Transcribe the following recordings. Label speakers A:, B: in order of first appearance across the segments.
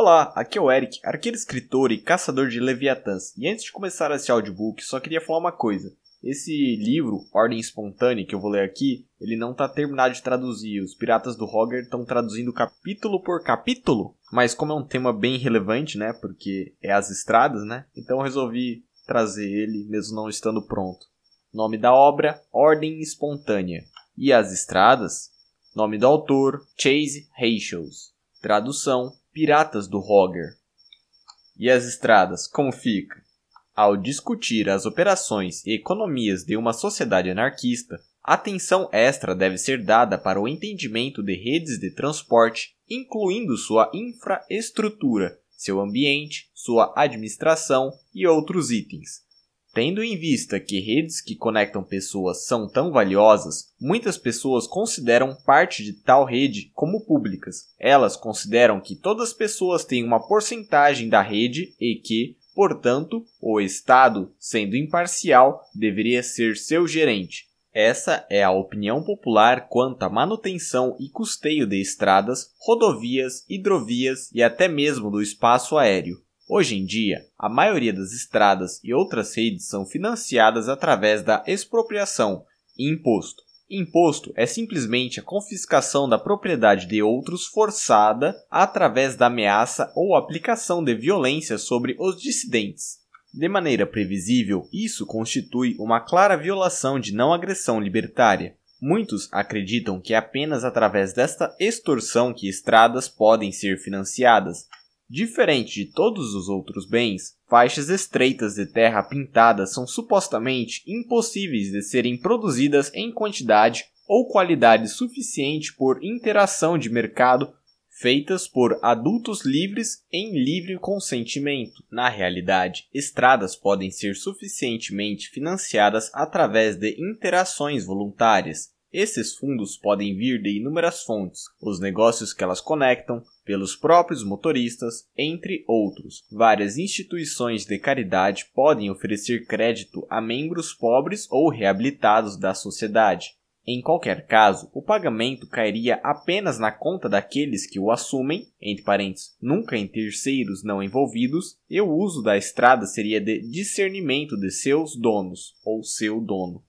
A: Olá, aqui é o Eric, arqueiro escritor e caçador de leviatãs. E antes de começar esse audiobook, só queria falar uma coisa. Esse livro, Ordem Espontânea, que eu vou ler aqui, ele não está terminado de traduzir. Os piratas do Hogger estão traduzindo capítulo por capítulo. Mas como é um tema bem relevante, né, porque é as estradas, né, então eu resolvi trazer ele, mesmo não estando pronto. Nome da obra, Ordem Espontânea. E as estradas? Nome do autor, Chase Rachels. Tradução, Piratas do Roger. E as estradas, como fica? Ao discutir as operações e economias de uma sociedade anarquista, atenção extra deve ser dada para o entendimento de redes de transporte, incluindo sua infraestrutura, seu ambiente, sua administração e outros itens Tendo em vista que redes que conectam pessoas são tão valiosas, muitas pessoas consideram parte de tal rede como públicas. Elas consideram que todas as pessoas têm uma porcentagem da rede e que, portanto, o Estado, sendo imparcial, deveria ser seu gerente. Essa é a opinião popular quanto à manutenção e custeio de estradas, rodovias, hidrovias e até mesmo do espaço aéreo. Hoje em dia, a maioria das estradas e outras redes são financiadas através da expropriação e imposto. Imposto é simplesmente a confiscação da propriedade de outros forçada através da ameaça ou aplicação de violência sobre os dissidentes. De maneira previsível, isso constitui uma clara violação de não agressão libertária. Muitos acreditam que é apenas através desta extorsão que estradas podem ser financiadas, Diferente de todos os outros bens, faixas estreitas de terra pintada são supostamente impossíveis de serem produzidas em quantidade ou qualidade suficiente por interação de mercado feitas por adultos livres em livre consentimento. Na realidade, estradas podem ser suficientemente financiadas através de interações voluntárias. Esses fundos podem vir de inúmeras fontes, os negócios que elas conectam, pelos próprios motoristas, entre outros. Várias instituições de caridade podem oferecer crédito a membros pobres ou reabilitados da sociedade. Em qualquer caso, o pagamento cairia apenas na conta daqueles que o assumem, entre parênteses, nunca em terceiros não envolvidos, e o uso da estrada seria de discernimento de seus donos ou seu dono.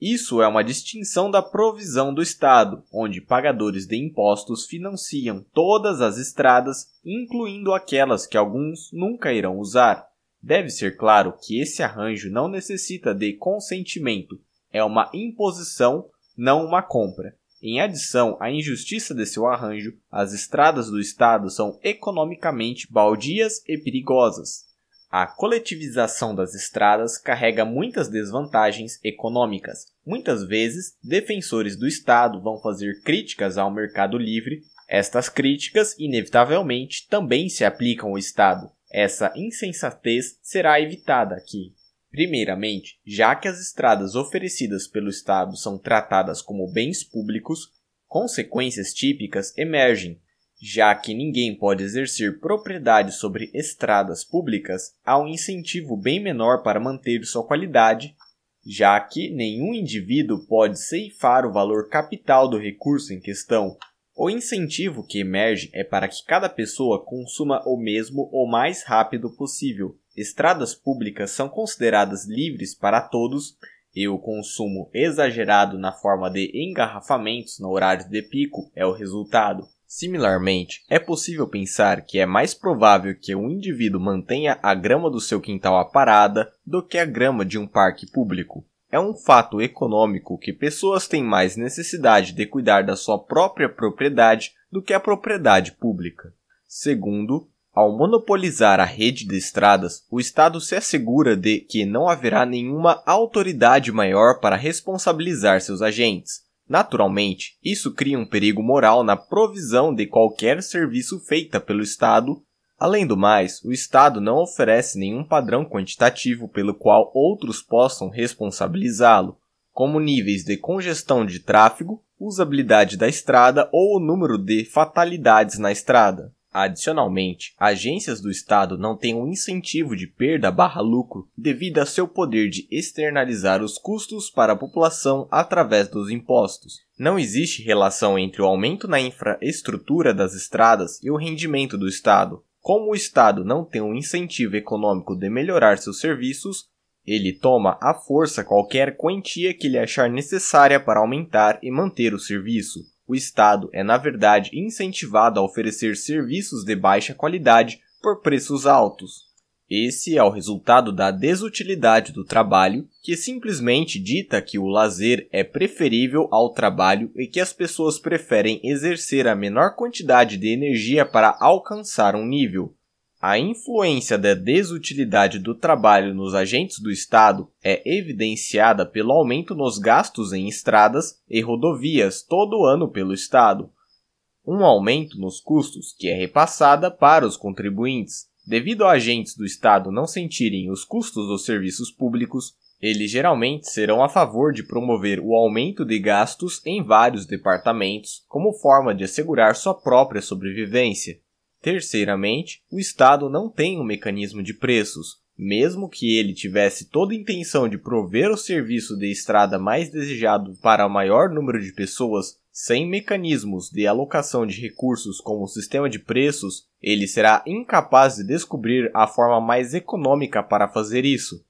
A: Isso é uma distinção da provisão do Estado, onde pagadores de impostos financiam todas as estradas, incluindo aquelas que alguns nunca irão usar. Deve ser claro que esse arranjo não necessita de consentimento, é uma imposição, não uma compra. Em adição à injustiça de seu arranjo, as estradas do Estado são economicamente baldias e perigosas. A coletivização das estradas carrega muitas desvantagens econômicas. Muitas vezes, defensores do Estado vão fazer críticas ao mercado livre. Estas críticas, inevitavelmente, também se aplicam ao Estado. Essa insensatez será evitada aqui. Primeiramente, já que as estradas oferecidas pelo Estado são tratadas como bens públicos, consequências típicas emergem, já que ninguém pode exercer propriedade sobre estradas públicas, há um incentivo bem menor para manter sua qualidade, já que nenhum indivíduo pode ceifar o valor capital do recurso em questão. O incentivo que emerge é para que cada pessoa consuma o mesmo ou mais rápido possível. Estradas públicas são consideradas livres para todos e o consumo exagerado na forma de engarrafamentos no horário de pico é o resultado. Similarmente, é possível pensar que é mais provável que um indivíduo mantenha a grama do seu quintal aparada do que a grama de um parque público. É um fato econômico que pessoas têm mais necessidade de cuidar da sua própria propriedade do que a propriedade pública. Segundo, ao monopolizar a rede de estradas, o Estado se assegura de que não haverá nenhuma autoridade maior para responsabilizar seus agentes, Naturalmente, isso cria um perigo moral na provisão de qualquer serviço feita pelo Estado. Além do mais, o Estado não oferece nenhum padrão quantitativo pelo qual outros possam responsabilizá-lo, como níveis de congestão de tráfego, usabilidade da estrada ou o número de fatalidades na estrada. Adicionalmente, agências do Estado não têm um incentivo de perda barra lucro devido a seu poder de externalizar os custos para a população através dos impostos. Não existe relação entre o aumento na infraestrutura das estradas e o rendimento do Estado. Como o Estado não tem um incentivo econômico de melhorar seus serviços, ele toma à força qualquer quantia que ele achar necessária para aumentar e manter o serviço. O Estado é, na verdade, incentivado a oferecer serviços de baixa qualidade por preços altos. Esse é o resultado da desutilidade do trabalho, que simplesmente dita que o lazer é preferível ao trabalho e que as pessoas preferem exercer a menor quantidade de energia para alcançar um nível. A influência da desutilidade do trabalho nos agentes do Estado é evidenciada pelo aumento nos gastos em estradas e rodovias todo ano pelo Estado, um aumento nos custos que é repassada para os contribuintes. Devido a agentes do Estado não sentirem os custos dos serviços públicos, eles geralmente serão a favor de promover o aumento de gastos em vários departamentos como forma de assegurar sua própria sobrevivência. Terceiramente, o Estado não tem um mecanismo de preços, mesmo que ele tivesse toda a intenção de prover o serviço de estrada mais desejado para o maior número de pessoas, sem mecanismos de alocação de recursos como o sistema de preços, ele será incapaz de descobrir a forma mais econômica para fazer isso.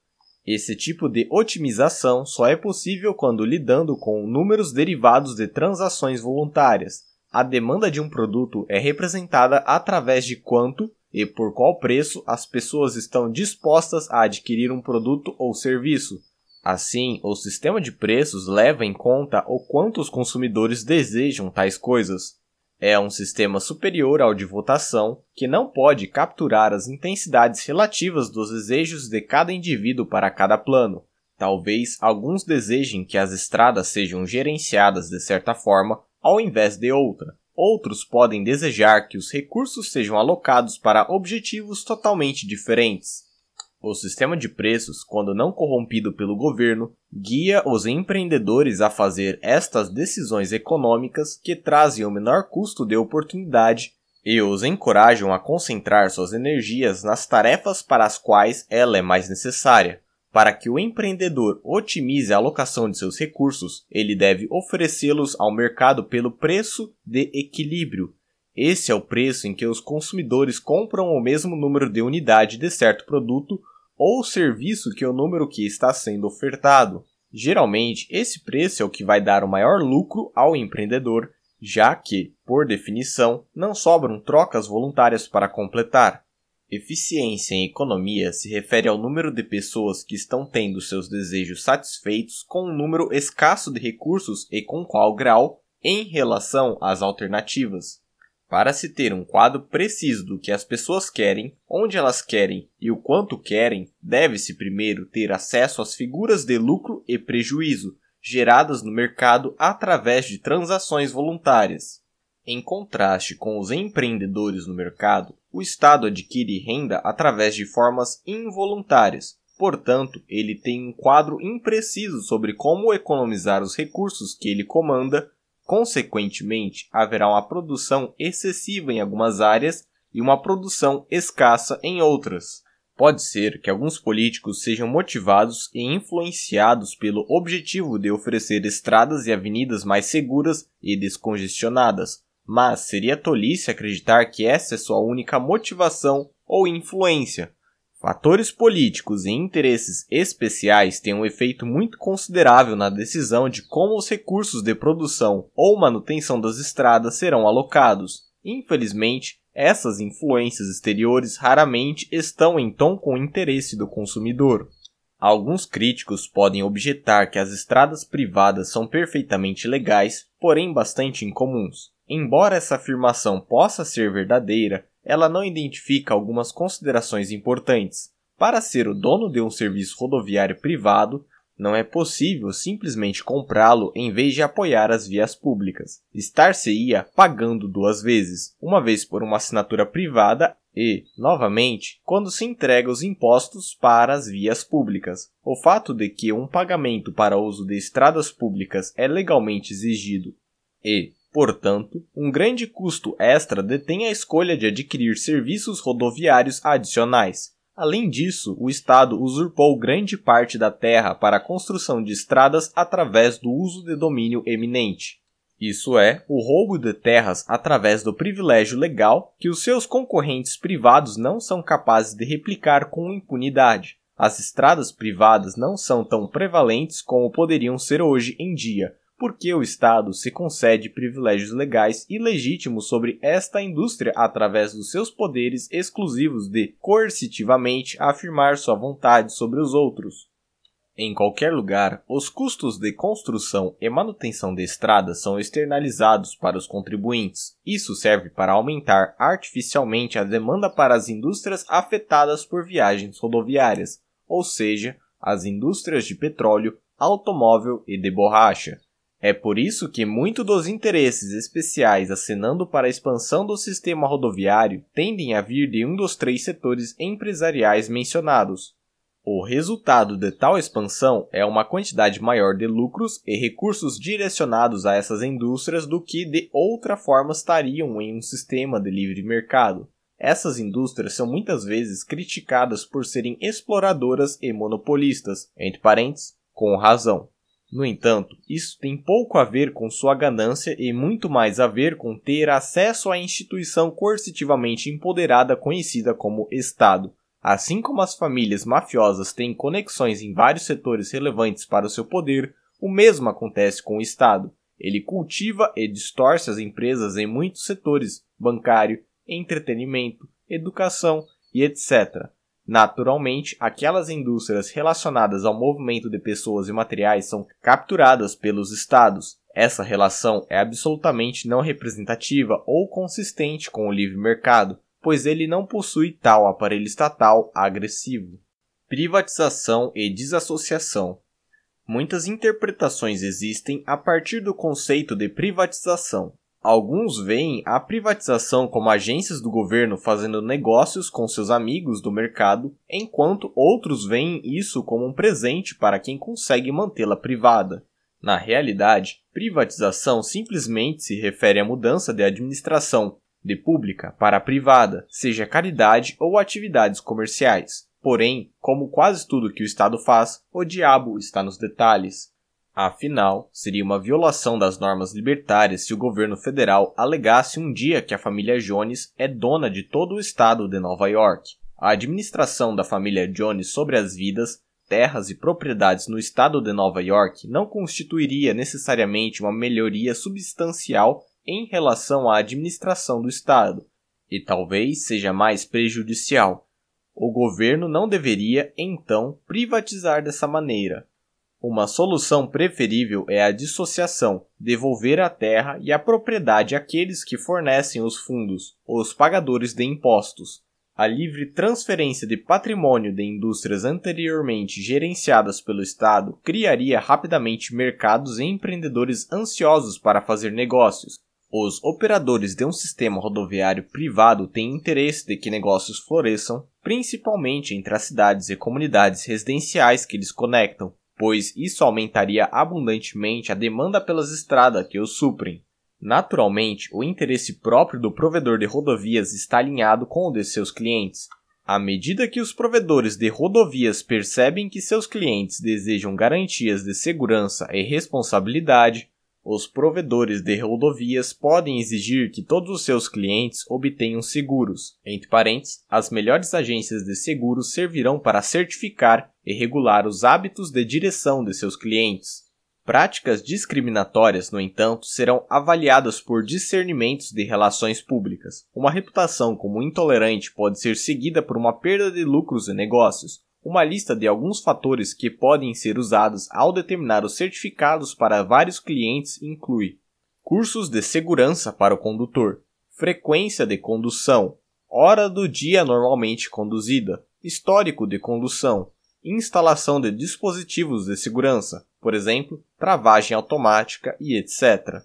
A: Esse tipo de otimização só é possível quando lidando com números derivados de transações voluntárias, a demanda de um produto é representada através de quanto e por qual preço as pessoas estão dispostas a adquirir um produto ou serviço. Assim, o sistema de preços leva em conta o quanto os consumidores desejam tais coisas. É um sistema superior ao de votação que não pode capturar as intensidades relativas dos desejos de cada indivíduo para cada plano. Talvez alguns desejem que as estradas sejam gerenciadas de certa forma ao invés de outra. Outros podem desejar que os recursos sejam alocados para objetivos totalmente diferentes. O sistema de preços, quando não corrompido pelo governo, guia os empreendedores a fazer estas decisões econômicas que trazem o menor custo de oportunidade e os encorajam a concentrar suas energias nas tarefas para as quais ela é mais necessária. Para que o empreendedor otimize a alocação de seus recursos, ele deve oferecê-los ao mercado pelo preço de equilíbrio. Esse é o preço em que os consumidores compram o mesmo número de unidade de certo produto ou serviço que o número que está sendo ofertado. Geralmente, esse preço é o que vai dar o maior lucro ao empreendedor, já que, por definição, não sobram trocas voluntárias para completar. Eficiência em economia se refere ao número de pessoas que estão tendo seus desejos satisfeitos com um número escasso de recursos e com qual grau em relação às alternativas. Para se ter um quadro preciso do que as pessoas querem, onde elas querem e o quanto querem, deve-se primeiro ter acesso às figuras de lucro e prejuízo geradas no mercado através de transações voluntárias. Em contraste com os empreendedores no mercado, o Estado adquire renda através de formas involuntárias. Portanto, ele tem um quadro impreciso sobre como economizar os recursos que ele comanda. Consequentemente, haverá uma produção excessiva em algumas áreas e uma produção escassa em outras. Pode ser que alguns políticos sejam motivados e influenciados pelo objetivo de oferecer estradas e avenidas mais seguras e descongestionadas, mas seria tolice acreditar que essa é sua única motivação ou influência. Fatores políticos e interesses especiais têm um efeito muito considerável na decisão de como os recursos de produção ou manutenção das estradas serão alocados. Infelizmente, essas influências exteriores raramente estão em tom com o interesse do consumidor. Alguns críticos podem objetar que as estradas privadas são perfeitamente legais, porém bastante incomuns. Embora essa afirmação possa ser verdadeira, ela não identifica algumas considerações importantes. Para ser o dono de um serviço rodoviário privado, não é possível simplesmente comprá-lo em vez de apoiar as vias públicas. Estar-se-ia pagando duas vezes, uma vez por uma assinatura privada e, novamente, quando se entrega os impostos para as vias públicas. O fato de que um pagamento para uso de estradas públicas é legalmente exigido e Portanto, um grande custo extra detém a escolha de adquirir serviços rodoviários adicionais. Além disso, o Estado usurpou grande parte da terra para a construção de estradas através do uso de domínio eminente. Isso é, o roubo de terras através do privilégio legal que os seus concorrentes privados não são capazes de replicar com impunidade. As estradas privadas não são tão prevalentes como poderiam ser hoje em dia, porque o Estado se concede privilégios legais e legítimos sobre esta indústria através dos seus poderes exclusivos de coercitivamente afirmar sua vontade sobre os outros. Em qualquer lugar, os custos de construção e manutenção de estradas são externalizados para os contribuintes. Isso serve para aumentar artificialmente a demanda para as indústrias afetadas por viagens rodoviárias, ou seja, as indústrias de petróleo, automóvel e de borracha. É por isso que muito dos interesses especiais acenando para a expansão do sistema rodoviário tendem a vir de um dos três setores empresariais mencionados. O resultado de tal expansão é uma quantidade maior de lucros e recursos direcionados a essas indústrias do que de outra forma estariam em um sistema de livre mercado. Essas indústrias são muitas vezes criticadas por serem exploradoras e monopolistas, entre parênteses, com razão. No entanto, isso tem pouco a ver com sua ganância e muito mais a ver com ter acesso à instituição coercitivamente empoderada conhecida como Estado. Assim como as famílias mafiosas têm conexões em vários setores relevantes para o seu poder, o mesmo acontece com o Estado. Ele cultiva e distorce as empresas em muitos setores bancário, entretenimento, educação e etc. Naturalmente, aquelas indústrias relacionadas ao movimento de pessoas e materiais são capturadas pelos estados. Essa relação é absolutamente não representativa ou consistente com o livre mercado, pois ele não possui tal aparelho estatal agressivo. Privatização e desassociação. Muitas interpretações existem a partir do conceito de privatização. Alguns veem a privatização como agências do governo fazendo negócios com seus amigos do mercado, enquanto outros veem isso como um presente para quem consegue mantê-la privada. Na realidade, privatização simplesmente se refere à mudança de administração de pública para privada, seja caridade ou atividades comerciais. Porém, como quase tudo que o Estado faz, o diabo está nos detalhes. Afinal, seria uma violação das normas libertárias se o governo federal alegasse um dia que a família Jones é dona de todo o estado de Nova York. A administração da família Jones sobre as vidas, terras e propriedades no estado de Nova York não constituiria necessariamente uma melhoria substancial em relação à administração do estado, e talvez seja mais prejudicial. O governo não deveria, então, privatizar dessa maneira uma solução preferível é a dissociação, devolver a terra e a propriedade àqueles que fornecem os fundos, os pagadores de impostos. A livre transferência de patrimônio de indústrias anteriormente gerenciadas pelo Estado criaria rapidamente mercados e empreendedores ansiosos para fazer negócios. Os operadores de um sistema rodoviário privado têm interesse de que negócios floresçam, principalmente entre as cidades e comunidades residenciais que eles conectam pois isso aumentaria abundantemente a demanda pelas estradas que o suprem. Naturalmente, o interesse próprio do provedor de rodovias está alinhado com o de seus clientes. À medida que os provedores de rodovias percebem que seus clientes desejam garantias de segurança e responsabilidade, os provedores de rodovias podem exigir que todos os seus clientes obtenham seguros. Entre parênteses, as melhores agências de seguros servirão para certificar e regular os hábitos de direção de seus clientes. Práticas discriminatórias, no entanto, serão avaliadas por discernimentos de relações públicas. Uma reputação como intolerante pode ser seguida por uma perda de lucros e negócios, uma lista de alguns fatores que podem ser usados ao determinar os certificados para vários clientes inclui cursos de segurança para o condutor, frequência de condução, hora do dia normalmente conduzida, histórico de condução, instalação de dispositivos de segurança, por exemplo, travagem automática e etc.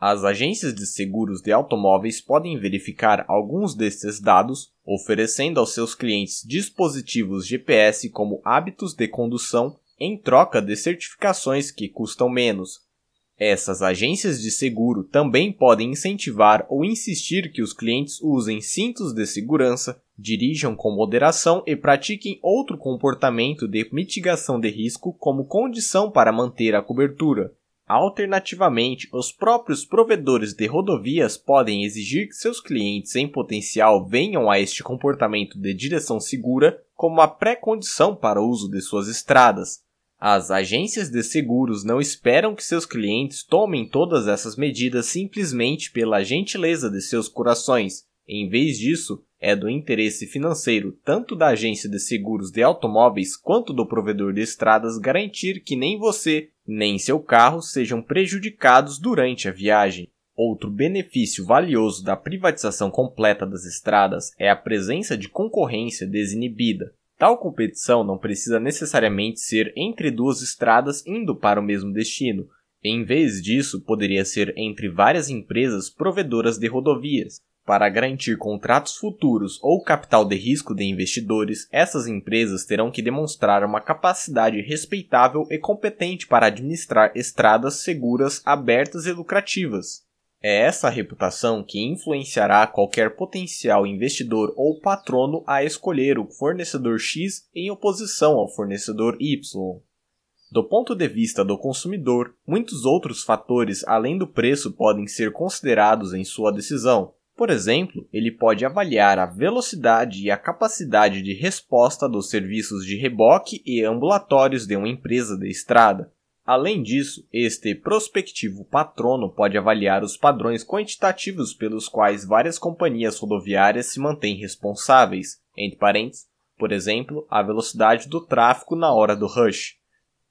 A: As agências de seguros de automóveis podem verificar alguns destes dados, oferecendo aos seus clientes dispositivos GPS como hábitos de condução em troca de certificações que custam menos. Essas agências de seguro também podem incentivar ou insistir que os clientes usem cintos de segurança, dirijam com moderação e pratiquem outro comportamento de mitigação de risco como condição para manter a cobertura. Alternativamente, os próprios provedores de rodovias podem exigir que seus clientes em potencial venham a este comportamento de direção segura como a pré-condição para o uso de suas estradas. As agências de seguros não esperam que seus clientes tomem todas essas medidas simplesmente pela gentileza de seus corações, em vez disso, é do interesse financeiro tanto da agência de seguros de automóveis quanto do provedor de estradas garantir que nem você nem seu carro sejam prejudicados durante a viagem. Outro benefício valioso da privatização completa das estradas é a presença de concorrência desinibida. Tal competição não precisa necessariamente ser entre duas estradas indo para o mesmo destino. Em vez disso, poderia ser entre várias empresas provedoras de rodovias, para garantir contratos futuros ou capital de risco de investidores, essas empresas terão que demonstrar uma capacidade respeitável e competente para administrar estradas seguras, abertas e lucrativas. É essa reputação que influenciará qualquer potencial investidor ou patrono a escolher o fornecedor X em oposição ao fornecedor Y. Do ponto de vista do consumidor, muitos outros fatores além do preço podem ser considerados em sua decisão, por exemplo, ele pode avaliar a velocidade e a capacidade de resposta dos serviços de reboque e ambulatórios de uma empresa de estrada. Além disso, este prospectivo patrono pode avaliar os padrões quantitativos pelos quais várias companhias rodoviárias se mantêm responsáveis, entre parênteses, por exemplo, a velocidade do tráfego na hora do rush.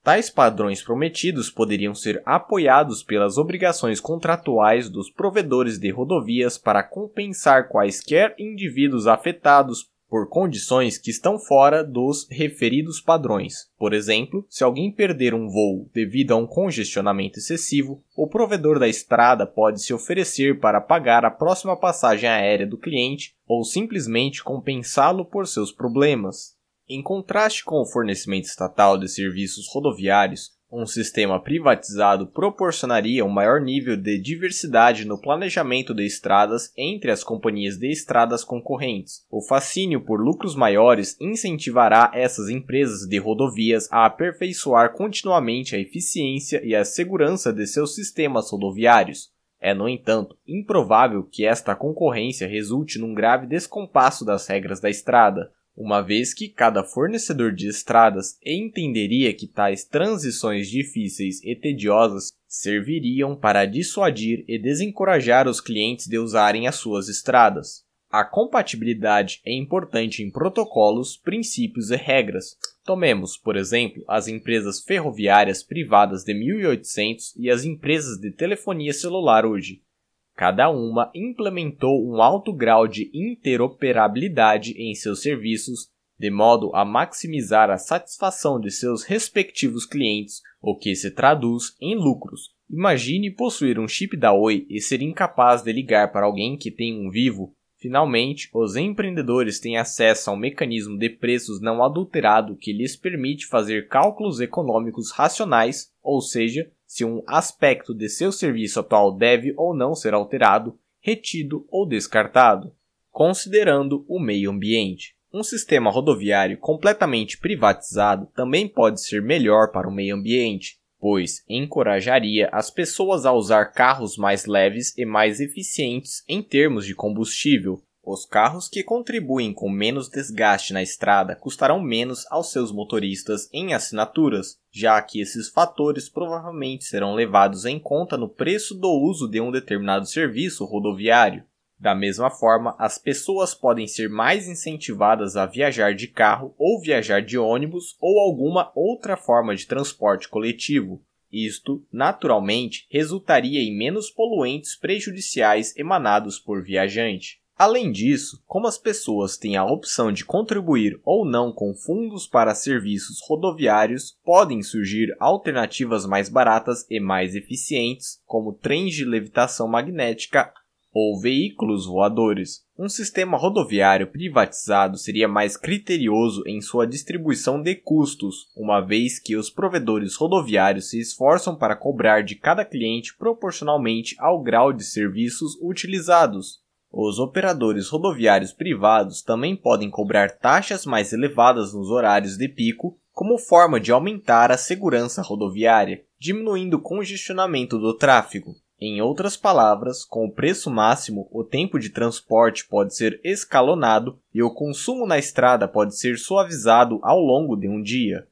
A: Tais padrões prometidos poderiam ser apoiados pelas obrigações contratuais dos provedores de rodovias para compensar quaisquer indivíduos afetados por condições que estão fora dos referidos padrões. Por exemplo, se alguém perder um voo devido a um congestionamento excessivo, o provedor da estrada pode se oferecer para pagar a próxima passagem aérea do cliente ou simplesmente compensá-lo por seus problemas. Em contraste com o fornecimento estatal de serviços rodoviários, um sistema privatizado proporcionaria um maior nível de diversidade no planejamento de estradas entre as companhias de estradas concorrentes. O fascínio por lucros maiores incentivará essas empresas de rodovias a aperfeiçoar continuamente a eficiência e a segurança de seus sistemas rodoviários. É, no entanto, improvável que esta concorrência resulte num grave descompasso das regras da estrada uma vez que cada fornecedor de estradas entenderia que tais transições difíceis e tediosas serviriam para dissuadir e desencorajar os clientes de usarem as suas estradas. A compatibilidade é importante em protocolos, princípios e regras. Tomemos, por exemplo, as empresas ferroviárias privadas de 1800 e as empresas de telefonia celular hoje. Cada uma implementou um alto grau de interoperabilidade em seus serviços, de modo a maximizar a satisfação de seus respectivos clientes, o que se traduz em lucros. Imagine possuir um chip da Oi e ser incapaz de ligar para alguém que tem um vivo. Finalmente, os empreendedores têm acesso a um mecanismo de preços não adulterado que lhes permite fazer cálculos econômicos racionais, ou seja, se um aspecto de seu serviço atual deve ou não ser alterado, retido ou descartado, considerando o meio ambiente. Um sistema rodoviário completamente privatizado também pode ser melhor para o meio ambiente, pois encorajaria as pessoas a usar carros mais leves e mais eficientes em termos de combustível, os carros que contribuem com menos desgaste na estrada custarão menos aos seus motoristas em assinaturas, já que esses fatores provavelmente serão levados em conta no preço do uso de um determinado serviço rodoviário. Da mesma forma, as pessoas podem ser mais incentivadas a viajar de carro ou viajar de ônibus ou alguma outra forma de transporte coletivo. Isto, naturalmente, resultaria em menos poluentes prejudiciais emanados por viajante. Além disso, como as pessoas têm a opção de contribuir ou não com fundos para serviços rodoviários, podem surgir alternativas mais baratas e mais eficientes, como trens de levitação magnética ou veículos voadores. Um sistema rodoviário privatizado seria mais criterioso em sua distribuição de custos, uma vez que os provedores rodoviários se esforçam para cobrar de cada cliente proporcionalmente ao grau de serviços utilizados. Os operadores rodoviários privados também podem cobrar taxas mais elevadas nos horários de pico, como forma de aumentar a segurança rodoviária, diminuindo o congestionamento do tráfego. Em outras palavras, com o preço máximo, o tempo de transporte pode ser escalonado e o consumo na estrada pode ser suavizado ao longo de um dia.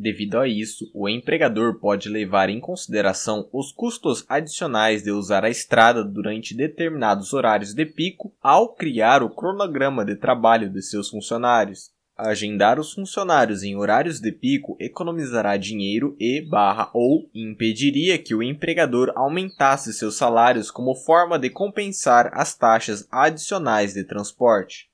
A: Devido a isso, o empregador pode levar em consideração os custos adicionais de usar a estrada durante determinados horários de pico ao criar o cronograma de trabalho de seus funcionários. Agendar os funcionários em horários de pico economizará dinheiro e barra, ou impediria que o empregador aumentasse seus salários como forma de compensar as taxas adicionais de transporte.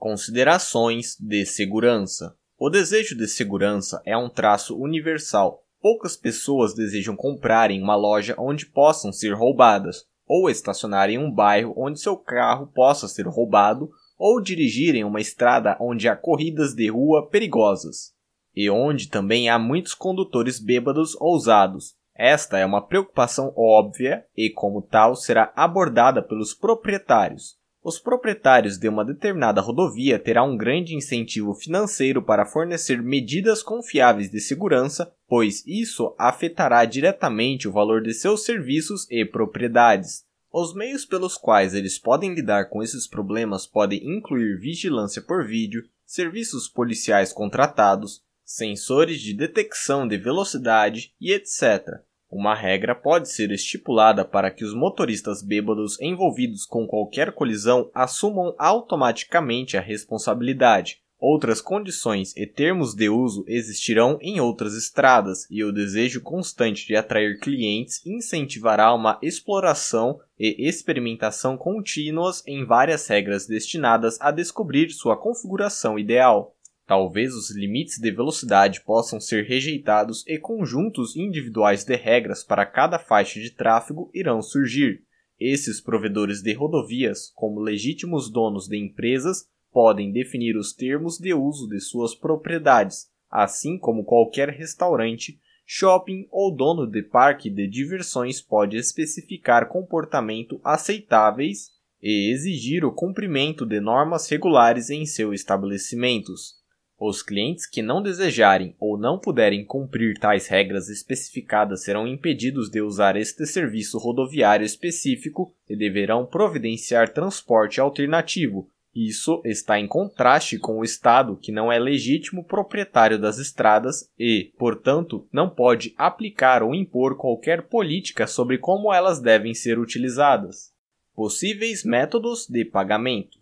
A: Considerações de segurança. O desejo de segurança é um traço universal. Poucas pessoas desejam comprar em uma loja onde possam ser roubadas, ou estacionar em um bairro onde seu carro possa ser roubado, ou dirigir em uma estrada onde há corridas de rua perigosas, e onde também há muitos condutores bêbados ousados. Esta é uma preocupação óbvia e, como tal, será abordada pelos proprietários, os proprietários de uma determinada rodovia terão um grande incentivo financeiro para fornecer medidas confiáveis de segurança, pois isso afetará diretamente o valor de seus serviços e propriedades. Os meios pelos quais eles podem lidar com esses problemas podem incluir vigilância por vídeo, serviços policiais contratados, sensores de detecção de velocidade e etc. Uma regra pode ser estipulada para que os motoristas bêbados envolvidos com qualquer colisão assumam automaticamente a responsabilidade. Outras condições e termos de uso existirão em outras estradas, e o desejo constante de atrair clientes incentivará uma exploração e experimentação contínuas em várias regras destinadas a descobrir sua configuração ideal. Talvez os limites de velocidade possam ser rejeitados e conjuntos individuais de regras para cada faixa de tráfego irão surgir. Esses provedores de rodovias, como legítimos donos de empresas, podem definir os termos de uso de suas propriedades, assim como qualquer restaurante, shopping ou dono de parque de diversões pode especificar comportamento aceitáveis e exigir o cumprimento de normas regulares em seus estabelecimentos. Os clientes que não desejarem ou não puderem cumprir tais regras especificadas serão impedidos de usar este serviço rodoviário específico e deverão providenciar transporte alternativo. Isso está em contraste com o Estado, que não é legítimo proprietário das estradas e, portanto, não pode aplicar ou impor qualquer política sobre como elas devem ser utilizadas. Possíveis métodos de pagamento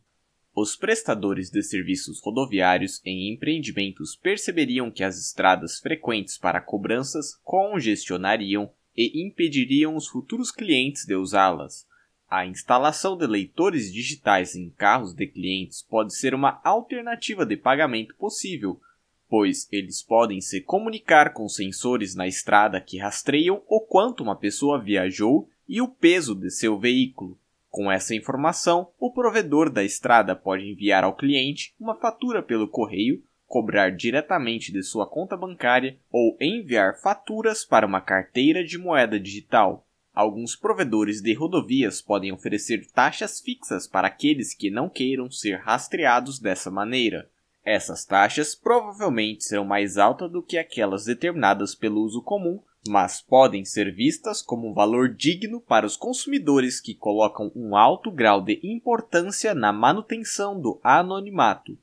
A: os prestadores de serviços rodoviários em empreendimentos perceberiam que as estradas frequentes para cobranças congestionariam e impediriam os futuros clientes de usá-las. A instalação de leitores digitais em carros de clientes pode ser uma alternativa de pagamento possível, pois eles podem se comunicar com sensores na estrada que rastreiam o quanto uma pessoa viajou e o peso de seu veículo. Com essa informação, o provedor da estrada pode enviar ao cliente uma fatura pelo correio, cobrar diretamente de sua conta bancária ou enviar faturas para uma carteira de moeda digital. Alguns provedores de rodovias podem oferecer taxas fixas para aqueles que não queiram ser rastreados dessa maneira. Essas taxas provavelmente serão mais altas do que aquelas determinadas pelo uso comum mas podem ser vistas como um valor digno para os consumidores que colocam um alto grau de importância na manutenção do anonimato.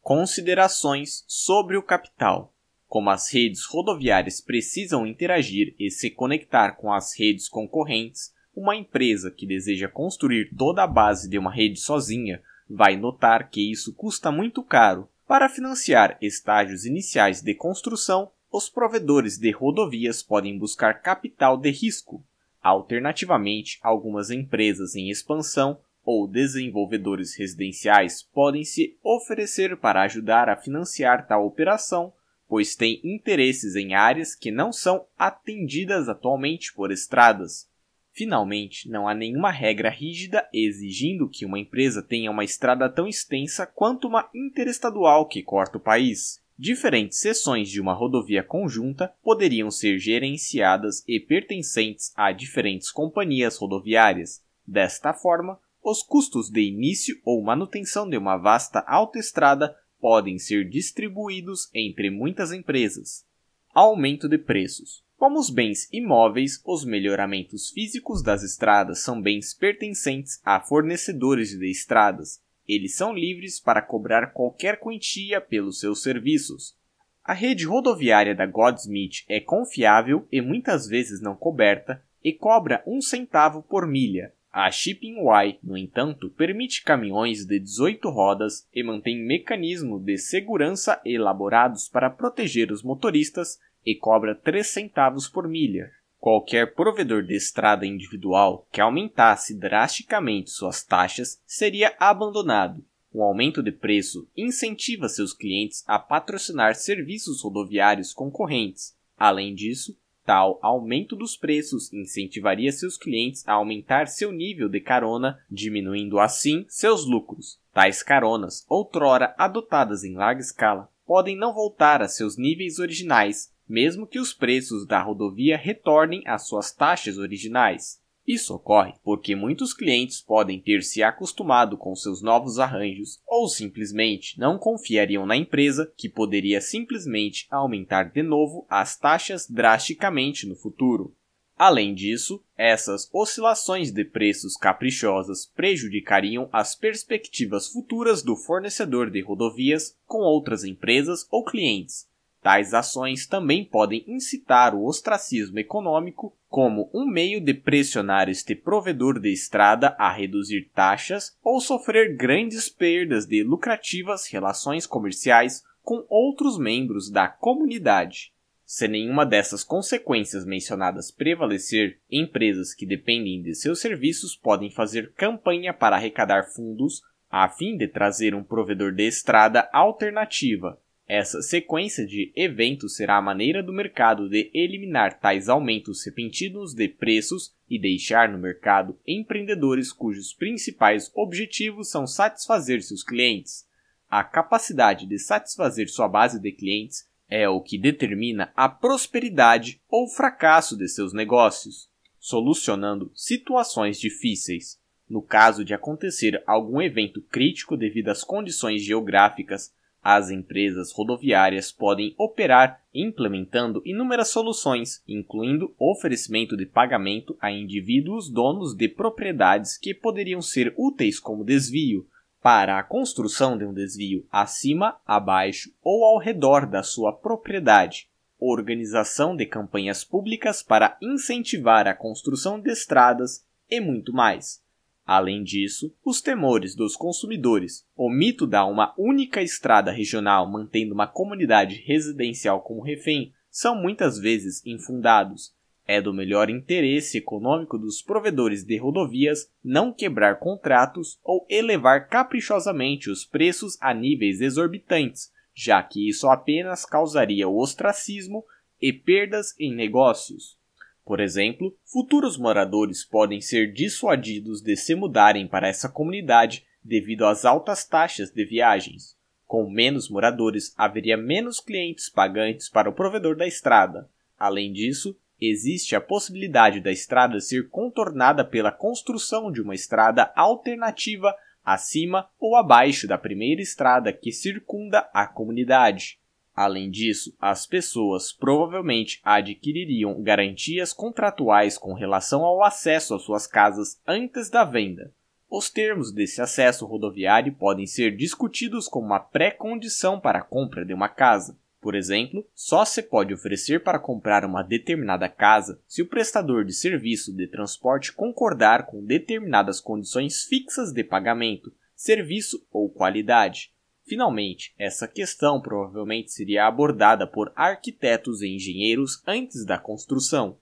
A: Considerações sobre o capital. Como as redes rodoviárias precisam interagir e se conectar com as redes concorrentes, uma empresa que deseja construir toda a base de uma rede sozinha vai notar que isso custa muito caro para financiar estágios iniciais de construção os provedores de rodovias podem buscar capital de risco. Alternativamente, algumas empresas em expansão ou desenvolvedores residenciais podem se oferecer para ajudar a financiar tal operação, pois têm interesses em áreas que não são atendidas atualmente por estradas. Finalmente, não há nenhuma regra rígida exigindo que uma empresa tenha uma estrada tão extensa quanto uma interestadual que corta o país. Diferentes seções de uma rodovia conjunta poderiam ser gerenciadas e pertencentes a diferentes companhias rodoviárias. Desta forma, os custos de início ou manutenção de uma vasta autoestrada podem ser distribuídos entre muitas empresas. Aumento de preços. Como os bens imóveis, os melhoramentos físicos das estradas são bens pertencentes a fornecedores de estradas, eles são livres para cobrar qualquer quantia pelos seus serviços. A rede rodoviária da Godsmith é confiável e muitas vezes não coberta e cobra um centavo por milha. A Shipping Y, no entanto, permite caminhões de 18 rodas e mantém mecanismos de segurança elaborados para proteger os motoristas e cobra 3 centavos por milha. Qualquer provedor de estrada individual que aumentasse drasticamente suas taxas seria abandonado. O aumento de preço incentiva seus clientes a patrocinar serviços rodoviários concorrentes. Além disso, tal aumento dos preços incentivaria seus clientes a aumentar seu nível de carona, diminuindo assim seus lucros. Tais caronas, outrora adotadas em larga escala, podem não voltar a seus níveis originais mesmo que os preços da rodovia retornem às suas taxas originais. Isso ocorre porque muitos clientes podem ter se acostumado com seus novos arranjos ou simplesmente não confiariam na empresa que poderia simplesmente aumentar de novo as taxas drasticamente no futuro. Além disso, essas oscilações de preços caprichosas prejudicariam as perspectivas futuras do fornecedor de rodovias com outras empresas ou clientes, Tais ações também podem incitar o ostracismo econômico como um meio de pressionar este provedor de estrada a reduzir taxas ou sofrer grandes perdas de lucrativas relações comerciais com outros membros da comunidade. Se nenhuma dessas consequências mencionadas prevalecer, empresas que dependem de seus serviços podem fazer campanha para arrecadar fundos a fim de trazer um provedor de estrada alternativa, essa sequência de eventos será a maneira do mercado de eliminar tais aumentos repentinos de preços e deixar no mercado empreendedores cujos principais objetivos são satisfazer seus clientes. A capacidade de satisfazer sua base de clientes é o que determina a prosperidade ou fracasso de seus negócios, solucionando situações difíceis. No caso de acontecer algum evento crítico devido às condições geográficas, as empresas rodoviárias podem operar implementando inúmeras soluções, incluindo oferecimento de pagamento a indivíduos donos de propriedades que poderiam ser úteis como desvio, para a construção de um desvio acima, abaixo ou ao redor da sua propriedade, organização de campanhas públicas para incentivar a construção de estradas e muito mais. Além disso, os temores dos consumidores, o mito da uma única estrada regional mantendo uma comunidade residencial como refém, são muitas vezes infundados. É do melhor interesse econômico dos provedores de rodovias não quebrar contratos ou elevar caprichosamente os preços a níveis exorbitantes, já que isso apenas causaria ostracismo e perdas em negócios. Por exemplo, futuros moradores podem ser dissuadidos de se mudarem para essa comunidade devido às altas taxas de viagens. Com menos moradores, haveria menos clientes pagantes para o provedor da estrada. Além disso, existe a possibilidade da estrada ser contornada pela construção de uma estrada alternativa acima ou abaixo da primeira estrada que circunda a comunidade. Além disso, as pessoas provavelmente adquiririam garantias contratuais com relação ao acesso às suas casas antes da venda. Os termos desse acesso rodoviário podem ser discutidos como uma pré-condição para a compra de uma casa. Por exemplo, só se pode oferecer para comprar uma determinada casa se o prestador de serviço de transporte concordar com determinadas condições fixas de pagamento, serviço ou qualidade. Finalmente, essa questão provavelmente seria abordada por arquitetos e engenheiros antes da construção.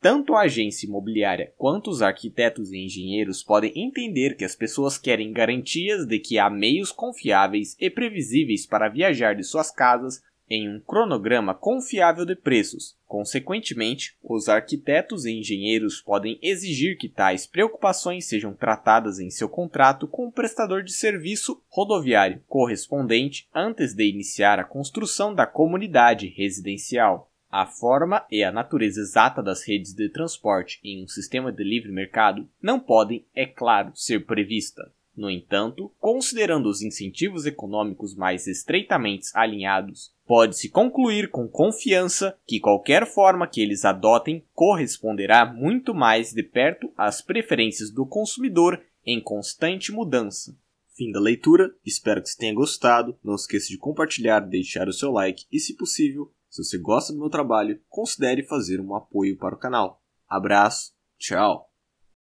A: Tanto a agência imobiliária quanto os arquitetos e engenheiros podem entender que as pessoas querem garantias de que há meios confiáveis e previsíveis para viajar de suas casas em um cronograma confiável de preços. Consequentemente, os arquitetos e engenheiros podem exigir que tais preocupações sejam tratadas em seu contrato com o prestador de serviço rodoviário correspondente antes de iniciar a construção da comunidade residencial. A forma e a natureza exata das redes de transporte em um sistema de livre mercado não podem, é claro, ser prevista. No entanto, considerando os incentivos econômicos mais estreitamente alinhados, pode-se concluir com confiança que qualquer forma que eles adotem corresponderá muito mais de perto às preferências do consumidor em constante mudança. Fim da leitura, espero que você tenha gostado. Não esqueça de compartilhar, deixar o seu like e, se possível, se você gosta do meu trabalho, considere fazer um apoio para o canal. Abraço, tchau!